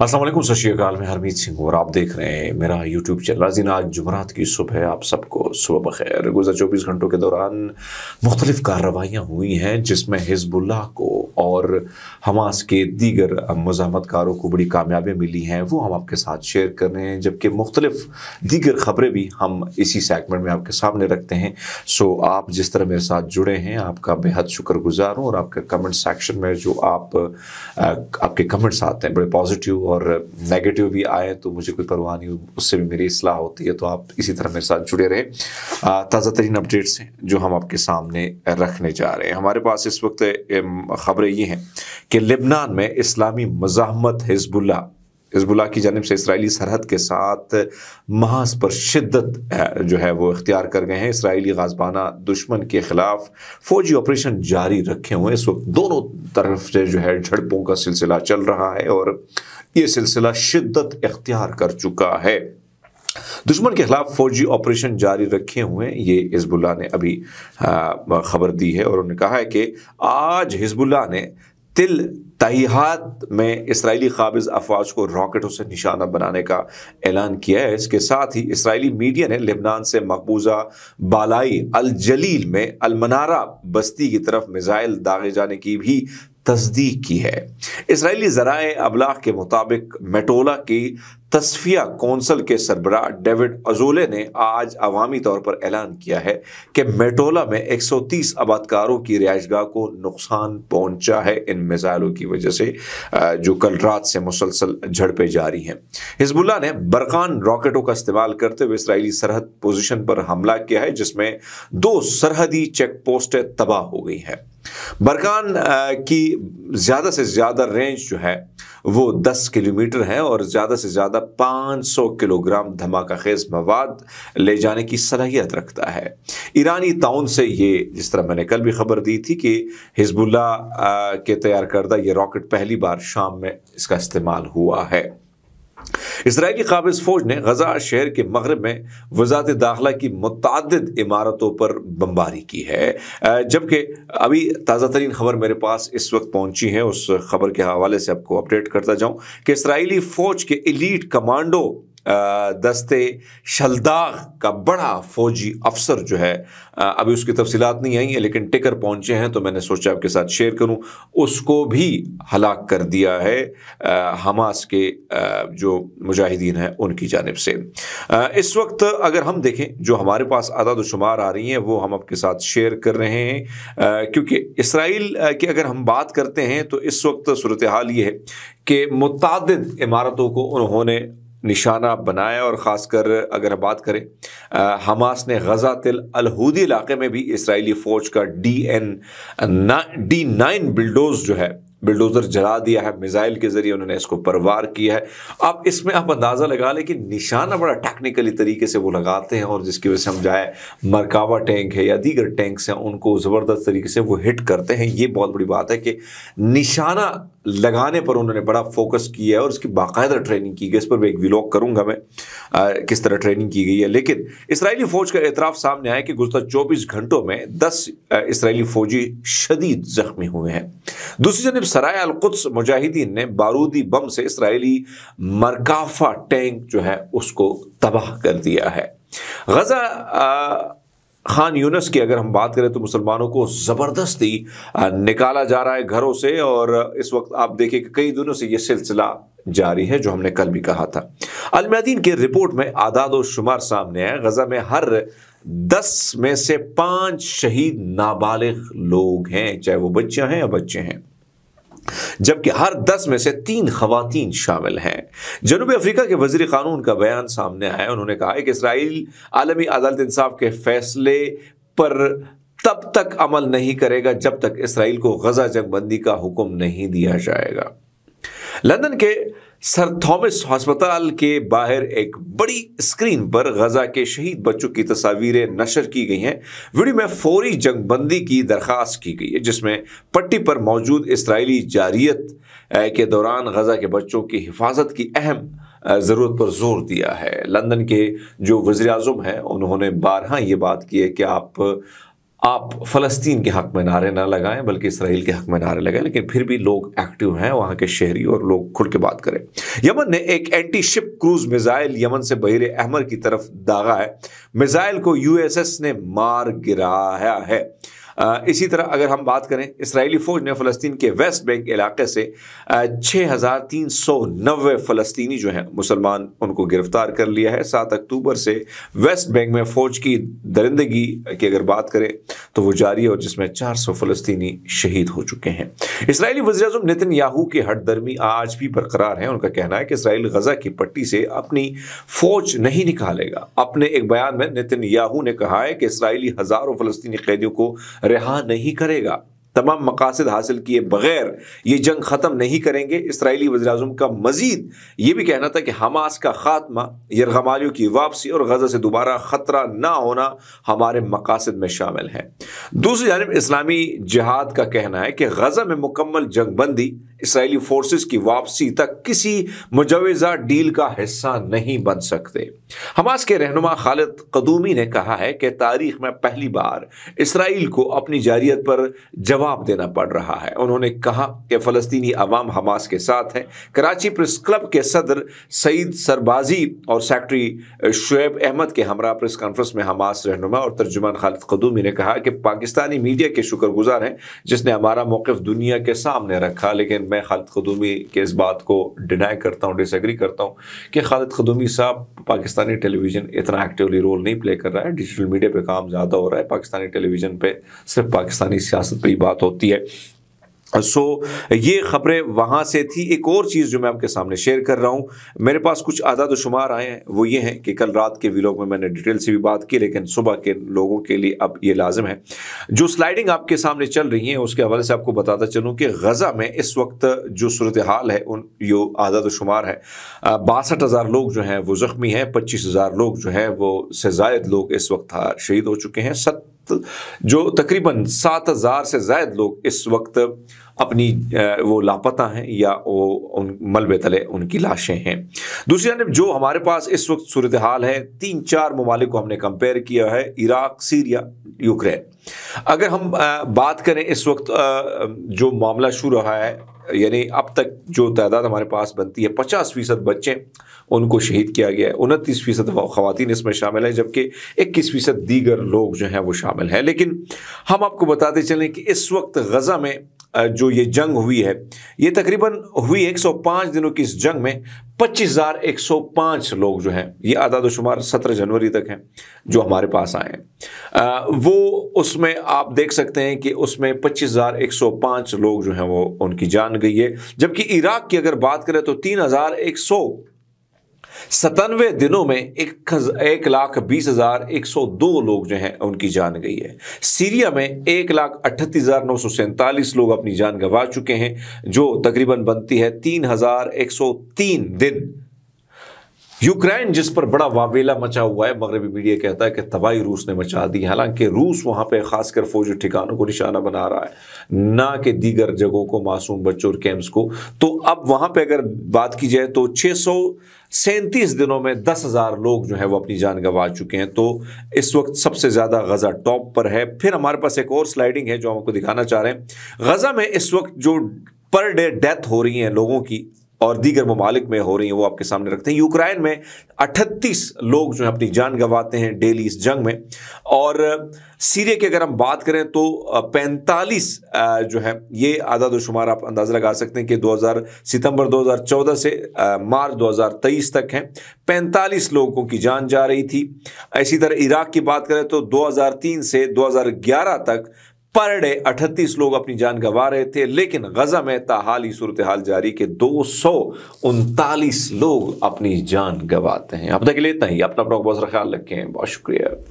असलम सत श्रीकाल मैं हरमीत सिंह और आप देख रहे हैं मेरा यूट्यूब चैनल नाजीन आज जुमरात की सुबह आप सबको सुबह बखैर गुजर चौबीस घंटों के दौरान मुख्तलिफ कार्रवाइयाँ हुई हैं जिसमें हिजबुल्ला को और हमास के दीगर मजामतकारों को बड़ी कामयाबी मिली हैं वो हम आपके साथ शेयर कर रहे हैं जबकि मुख्तलिफ दीगर खबरें भी हम इसी सेगमेंट में आपके सामने रखते हैं सो आप जिस तरह मेरे साथ जुड़े हैं आपका बेहद शुक्रगुजार हूँ और आपके कमेंट सेक्शन में जो आप आपके कमेंट्स आते हैं बड़े पॉजिटिव और नेगेटिव भी आए तो मुझे कोई परवाह नहीं उससे भी मेरी असलाह होती है तो आप इसी तरह मेरे साथ जुड़े रहे ताज़ा तरीन अपडेट्स हैं जो हम आपके सामने रखने जा रहे हैं हमारे पास इस वक्त खबरें ये हैं कि लेबनान में इस्लामी मजामत हिजबुल्ला हिजबुल्ला की जानब से इसराइली सरहद के साथ महाज पर शिद्दत जो है वो इख्तियार कर गए हैं इसराइली गाजबाना दुश्मन के ख़िलाफ़ फ़ौजी ऑपरेशन जारी रखे हुए हैं इस वक्त दोनों तरफ से जो है झड़पों का सिलसिला चल रहा है और ये सिलसिला शिद्दत इख्तियार कर चुका है दुश्मन के खिलाफ फौजी ऑपरेशन जारी रखे हुए हैं ये हिजबुल्ला ने अभी खबर दी है और उन्होंने कहा है कि आज हिजबुल्ला ने तिल तहियात में इसराइली काबिज अफवाज को रॉकेटों से निशाना बनाने का ऐलान किया है इसके साथ ही इसराइली मीडिया ने लेबनान से मकबूजा बालाई अल जलील में अलमनारा बस्ती की तरफ मिज़ाइल दागे जाने की भी तस्दीक की है इसराइली जराए अबलाग के मुताबिक मेटोला की तस्फिया कौंसल के सरबरा डेविड अजोले ने आज अवामी तौर पर ऐलान किया है कि मेटोला में 130 आबादकारों की रिहाइशगाह को नुकसान पहुंचा है इन मिसाइलों की वजह से जो कल रात से मुसलसल झड़पें जारी हैं हिजबुल्ला ने बरकान रॉकेटों का इस्तेमाल करते हुए इसराइली सरहद पोजिशन पर हमला किया है जिसमें दो सरहदी चेक पोस्टें तबाह हो गई हैं बरकान की ज़्यादा से ज़्यादा रेंज जो है वो 10 किलोमीटर है और ज़्यादा से ज़्यादा 500 किलोग्राम धमाका खेज मवाद ले जाने की सलाहियत रखता है ईरानी ताउन से ये जिस तरह मैंने कल भी खबर दी थी कि हिजबुल्ला के तैयार करदा ये रॉकेट पहली बार शाम में इसका इस्तेमाल हुआ है इसराइली काबिज फौज ने गजा शहर के मगरब में वजारत दाखिला की मुतद इमारतों पर बमबारी की है जबकि अभी ताज़ा तरीन खबर मेरे पास इस वक्त पहुंची है उस खबर के हवाले से आपको अपडेट करता जाऊं कि इसराइली फौज के इलीट कमांडो दस्ते शलदाग का बड़ा फौजी अफसर जो है अभी उसकी तफसीत नहीं आई है लेकिन टिकर पहुंचे हैं तो मैंने सोचा आपके साथ शेयर करूं उसको भी हलाक कर दिया है हमास के जो मुजाहिदीन हैं उनकी जानब से इस वक्त अगर हम देखें जो हमारे पास आदाद शुमार आ रही हैं वो हम आपके साथ शेयर कर रहे हैं क्योंकि इसराइल की अगर हम बात करते हैं तो इस वक्त सूरत हाल ये है कि मुतद इमारतों को उन्होंने निशाना बनाया और ख़ासकर अगर हम बात करें आ, हमास ने गजा तिल अलहूदी इलाके में भी इसराइली फ़ौज का D N D nine bulldoze जो है बिल्डोजर जला दिया है मिज़ाइल के ज़रिए उन्होंने इसको परवार किया है अब इसमें आप अंदाज़ा लगा लें कि निशाना बड़ा टेक्निकली तरीके से वो लगाते हैं और जिसकी वजह से हम जाए मरकावा टैंक है या दीगर टैंक्स हैं उनको ज़बरदस्त तरीके से वो हिट करते हैं ये बहुत बड़ी बात है कि निशाना लगाने पर उन्होंने बड़ा फोकस किया है और उसकी बाकायदा ट्रेनिंग की गई इस पर भी एक विलॉग करूंगा मैं आ, किस तरह ट्रेनिंग की गई है लेकिन इसराइली फौज का एतराफ़ सामने आया कि गुजतर 24 घंटों में 10 इसराइली फौजी शदीद जख्मी हुए हैं दूसरी जनब सराय अलकुद्स मुजाहिदीन ने बारूदी बम से इसराइली मरकाफा टैंक जो है उसको तबाह कर दिया है गजा खान यूनस की अगर हम बात करें तो मुसलमानों को ज़बरदस्ती निकाला जा रहा है घरों से और इस वक्त आप देखिए कि कई दिनों से ये सिलसिला जारी है जो हमने कल भी कहा था अलमदीन की रिपोर्ट में आदाद शुमार सामने आए गजा में हर दस में से पांच शहीद नाबालिग लोग हैं चाहे वो बच्चे हैं या बच्चे हैं जबकि हर दस में से तीन खातन शामिल हैं जनूबी अफ्रीका के वजीर कानून का बयान सामने आया उन्होंने कहा कि इसराइल आलमी अदालत इंसाफ के फैसले पर तब तक अमल नहीं करेगा जब तक इसराइल को गजा जंगबंदी का हुक्म नहीं दिया जाएगा लंदन के सर थॉमस हॉस्पिटल के बाहर एक बड़ी स्क्रीन पर गजा के शहीद बच्चों की तस्वीरें नशर की गई हैं वीडियो में फौरी जंगबंदी की दरख्वास्त की गई है जिसमें पट्टी पर मौजूद इसराइली जारियत के दौरान गजा के बच्चों की हिफाजत की अहम ज़रूरत पर जोर दिया है लंदन के जो वज़ी अजम हैं उन्होंने बारह ये बात की है कि आप आप फ़लस्तीन के हक़ में नारे ना लगाएं बल्कि इसराइल के हक़ में नारे लगाएं लेकिन फिर भी लोग एक्टिव हैं वहां के शहरी और लोग खुल के बात करें यमन ने एक anti ship cruise missile Yemen से बहिर अहमर की तरफ दागा है मिज़ाइल को यूएसएस ने मार गिराया है इसी तरह अगर हम बात करें इसराइली फ़ौज ने फ़लस्तीन के वेस्ट बैंक इलाके से छः हज़ार तीन सौ नबे फ़लस्तनी जो हैं मुसलमान उनको गिरफ़्तार कर लिया है सात अक्टूबर से वेस्ट बैंक में फ़ौज की दरिंदगी की अगर बात करें तो वो जारी है और जिसमें चार सौ फ़लस्तनी शहीद हो चुके हैं इसराइली वजी अजम नितिन याहू की हटदर्मी आज भी बरकरार है उनका कहना है कि इसराइल गजा की पट्टी से अपनी फ़ौज नहीं निकालेगा अपने एक बयान में नितिन याहू ने कहा है कि इसराइली हज़ारों फलस्तीनी कैदियों को रिहा नहीं करेगा तमाम मकासद हासिल किए बगैर ये जंग ख़त्म नहीं करेंगे इसराइली वजराजम का मजीद ये भी कहना था कि हमास का खात्मा यमालियों की वापसी और गजा से दोबारा ख़तरा ना होना हमारे मकासद में शामिल है दूसरी जानब इस्लामी जहाद का कहना है कि गजा में मुकम्मल जंगबंदी इसराइली फोर्सेस की वापसी तक किसी मुजवजा डील का हिस्सा नहीं बन सकते हमास के रहनुमा खालिद कदूमी ने कहा है कि तारीख में पहली बार इसराइल को अपनी जारियत पर जवाब देना पड़ रहा है उन्होंने कहा कि फ़लस्तनी अवाम हमास के साथ हैं कराची प्रेस क्लब के सदर सईद सरबाजी और सेक्रटरी शुएब अहमद के हमरा प्रेस कॉन्फ्रेंस में हमास रहनुमा और तर्जुमान खालिद कदूमी ने कहा कि पाकिस्तानी मीडिया के शुक्रगुजार हैं जिसने हमारा मौकफ दुनिया के सामने रखा लेकिन मैं खालिद खदूमी के इस बात को डिनाई करता हूँ डिसग्री करता हूँ कि खालिद खदूमी साहब पाकिस्तानी टेलीविज़न इतना एक्टिवली रोल नहीं प्ले कर रहा है डिजिटल मीडिया पर काम ज़्यादा हो रहा है पाकिस्तानी टेलीविज़न पर सिर्फ पाकिस्तानी सियासत पर ही बात होती है सो so, ये खबरें वहाँ से थी एक और चीज़ जो मैं आपके सामने शेयर कर रहा हूँ मेरे पास कुछ आदाद शुमार आए हैं वो ये हैं कि कल रात के वीलॉग में मैंने डिटेल से भी बात की लेकिन सुबह के लोगों के लिए अब ये लाजम है जो स्लाइडिंग आपके सामने चल रही है उसके हवाले से आपको बताता चलूँ कि गज़ा में इस वक्त जो सूरत हाल है उन यो आदाद शुमार है बासठ हज़ार लोग जो हैं वो ज़ख्मी हैं पच्चीस हज़ार लोग जो हैं वो से जायद लोग इस वक्त शहीद हो चुके हैं सत जो तकरीबन सात हज़ार से ज़ायद लोग इस वक्त अपनी वो लापता हैं या वो उन मलबे तले उनकी लाशें हैं दूसरी जानब जो हमारे पास इस वक्त सूरत हाल है तीन चार ममालिक को हमने कंपेयर किया है इराक सीरिया यूक्रेन अगर हम बात करें इस वक्त जो मामला शुरू रहा है यानी अब तक जो तादाद हमारे पास बनती है पचास फीसद बच्चे उनको शहीद किया गया है उनतीस फीसद खातन इसमें शामिल है जबकि इक्कीस फीसद दीगर लोग जो हैं वो शामिल हैं लेकिन हम आपको बताते चलें कि इस वक्त गज़ा में जो ये जंग हुई है ये तकरीबन हुई 105 दिनों की इस जंग में 25,105 लोग जो हैं ये आदाद शुमार सत्रह जनवरी तक हैं जो हमारे पास आए हैं वो उसमें आप देख सकते हैं कि उसमें 25,105 लोग जो हैं वो उनकी जान गई है जबकि इराक की अगर बात करें तो 3,100 सतानवे दिनों में एक, एक लाख बीस हजार एक सौ दो लोग जो हैं उनकी जान गई है सीरिया में एक लाख अट्ठतीस हजार नौ सौ सैंतालीस लोग अपनी जान गंवा चुके हैं जो तकरीबन बनती है तीन हजार एक सौ तीन दिन यूक्रेन जिस पर बड़ा वावेला मचा हुआ है मगरबी मीडिया कहता है कि तबाही रूस ने मचा दी हालांकि रूस वहां पे खासकर फौजी ठिकानों को निशाना बना रहा है ना कि दीगर जगहों को मासूम बच्चों और कैंप्स को तो अब वहां पे अगर बात की जाए तो छः सौ सैंतीस दिनों में दस हज़ार लोग जो है वो अपनी जान गंवा चुके हैं तो इस वक्त सबसे ज़्यादा गज़ा टॉप पर है फिर हमारे पास एक और स्लाइडिंग है जो हम आपको दिखाना चाह रहे हैं गज़ा में इस वक्त जो पर डे डेथ हो रही है लोगों की और दीगर ममालिक में हो रही हैं वो आपके सामने रखते हैं यूक्रेन में 38 लोग जो है अपनी जान गंवाते हैं डेली इस जंग में और सीरिया की अगर हम बात करें तो 45 जो है ये आदाद शुमार आप अंदाज़ा लगा सकते हैं कि 2000 सितंबर 2014 से मार्च 2023 तक हैं 45 लोगों की जान जा रही थी इसी तरह इराक़ की बात करें तो 2003 से 2011 तक पर डे अठतीस लोग अपनी जान गंवा रहे थे लेकिन गजा में ताहाली सूरत हाल जारी के दो सौ उनतालीस लोग अपनी जान गंवाते हैं अब तक लेता ही अपना अपना बहुत सारा ख्याल रखें बहुत शुक्रिया